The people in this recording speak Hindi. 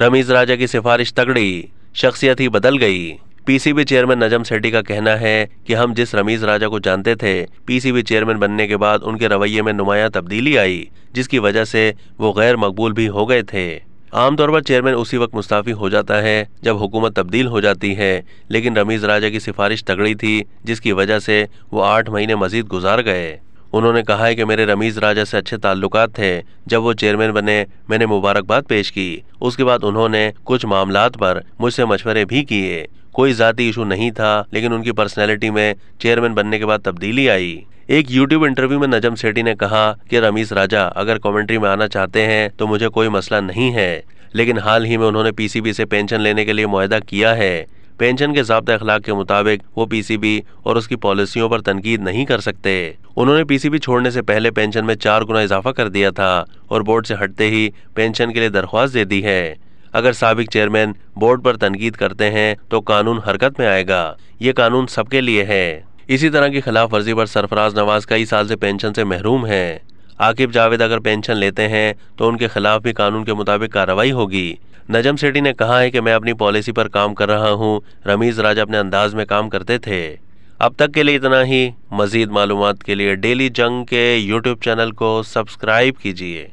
रमीज राजा की सिफारिश तगड़ी शख्सियत ही बदल गई पीसीबी चेयरमैन नजम सेठी का कहना है कि हम जिस रमीज राजा को जानते थे पीसीबी चेयरमैन बनने के बाद उनके रवैये में नुमाया तब्दीली आई जिसकी वजह से वो गैर मकबूल भी हो गए थे आमतौर पर चेयरमैन उसी वक्त मुस्ताफी हो जाता है जब हुकूमत तब्दील हो जाती है लेकिन रमीज राजा की सिफारिश तगड़ी थी जिसकी वजह से वो आठ महीने मजीद गुजार गए उन्होंने कहा है कि मेरे रमीज़ राजा से अच्छे ताल्लुक थे जब वो चेयरमैन बने मैंने मुबारकबाद पेश की उसके बाद उन्होंने कुछ मामला पर मुझसे मशवरे भी किए कोई ज़ाती इशू नहीं था लेकिन उनकी पर्सनैलिटी में चेयरमैन बनने के बाद तब्दीली आई एक यूट्यूब इंटरव्यू में नजम सेठी ने कहा कि रमीश राजा अगर कमेंट्री में आना चाहते हैं तो मुझे कोई मसला नहीं है लेकिन हाल ही में उन्होंने पीसीबी से पेंशन लेने के लिए माहदा किया है पेंशन के जब्त अखलाक के मुताबिक वो पीसीबी और उसकी पॉलिसियों पर तनकीद नहीं कर सकते उन्होंने पीसीबी छोड़ने से पहले पेंशन में चार गुना इजाफा कर दिया था और बोर्ड से हटते ही पेंशन के लिए दरख्वास्त दे दी है अगर सबक चेयरमैन बोर्ड पर तनकीद करते हैं तो कानून हरकत में आएगा ये कानून सबके लिए है इसी तरह की खिलाफ वर्जी पर सरफराज नवाज कई साल से पेंशन से महरूम है आकिब जावेद अगर पेंशन लेते हैं तो उनके खिलाफ भी कानून के मुताबिक कार्रवाई होगी नजम सेठी ने कहा है कि मैं अपनी पॉलिसी पर काम कर रहा हूँ रमीज़ राजा अपने अंदाज में काम करते थे अब तक के लिए इतना ही मज़ीद मालूम के लिए डेली जंग के यूट्यूब चैनल को सब्सक्राइब कीजिए